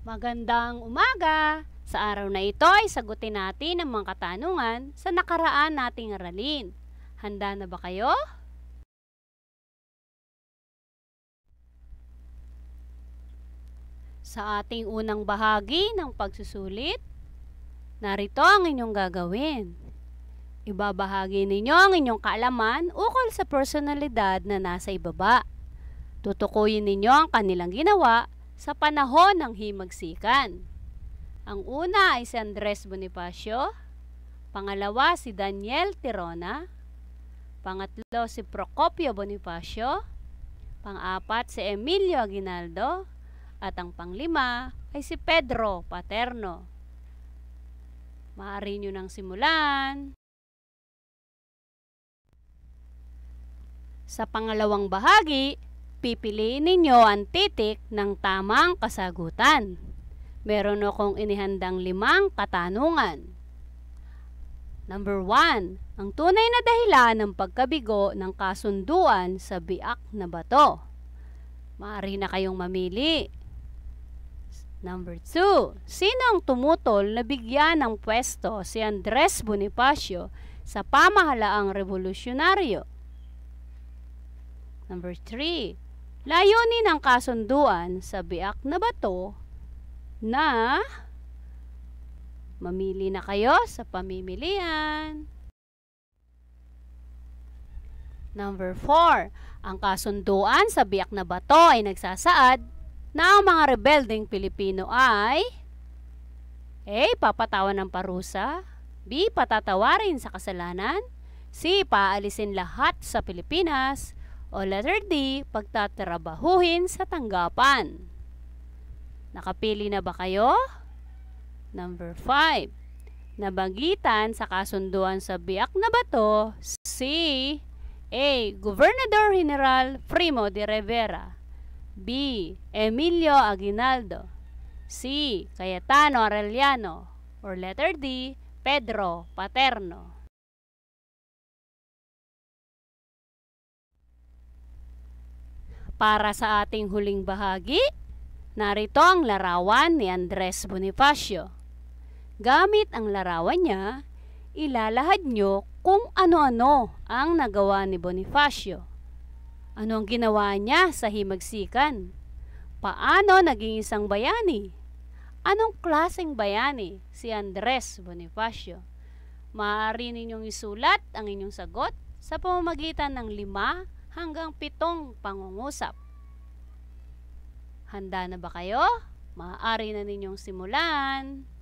Magandang umaga! Sa araw na ito ay sagutin natin ang mga katanungan sa nakaraan nating aralin. Handa na ba kayo? Sa ating unang bahagi ng pagsusulit, narito ang inyong gagawin. Ibabahagi ninyo ang inyong kaalaman ukol sa personalidad na nasa ibaba. Tutukuyin ninyo ang kanilang ginawa sa panahon ng himagsikan. Ang una ay si Andres Bonifacio, pangalawa si Daniel Tirona, pangatlo si Procopio Bonifacio, pang-apat si Emilio Aguinaldo, at ang panglima ay si Pedro Paterno. Maaari nyo nang simulan. Sa pangalawang bahagi, pipiliin ninyo ang titik ng tamang kasagutan. Meron akong inihandang limang katanungan. Number 1. Ang tunay na dahilan ng pagkabigo ng kasunduan sa biak na bato. Maaari na kayong mamili. Number 2. Sino ang tumutol na bigyan ng pwesto si Andres Bonifacio sa pamahalaang revolusyonaryo? Number 3 Layunin ang kasunduan sa biak na bato na mamili na kayo sa pamimilian. Number 4. Ang kasunduan sa biak na bato ay nagsasaad na ang mga rebelding Pilipino ay A. Papatawan ng parusa B. Patatawarin sa kasalanan C. Paalisin lahat sa Pilipinas o letter D, pagtatrabahuhin sa tanggapan. Nakapili na ba kayo? Number 5. Nabanggitan sa kasunduan sa biyak na bato si A. Gobernador General Primo de Rivera B. Emilio Aguinaldo C. Cayetano Arellano or letter D, Pedro Paterno. Para sa ating huling bahagi, narito ang larawan ni Andres Bonifacio. Gamit ang larawan niya, ilalahad niyo kung ano-ano ang nagawa ni Bonifacio. Ano ang ginawa niya sa himagsikan? Paano naging isang bayani? Anong klaseng bayani si Andres Bonifacio? Maaari ninyong isulat ang inyong sagot sa pamamagitan ng lima hanggang pitong pangungusap. Handa na ba kayo? Maaari na ninyong simulan.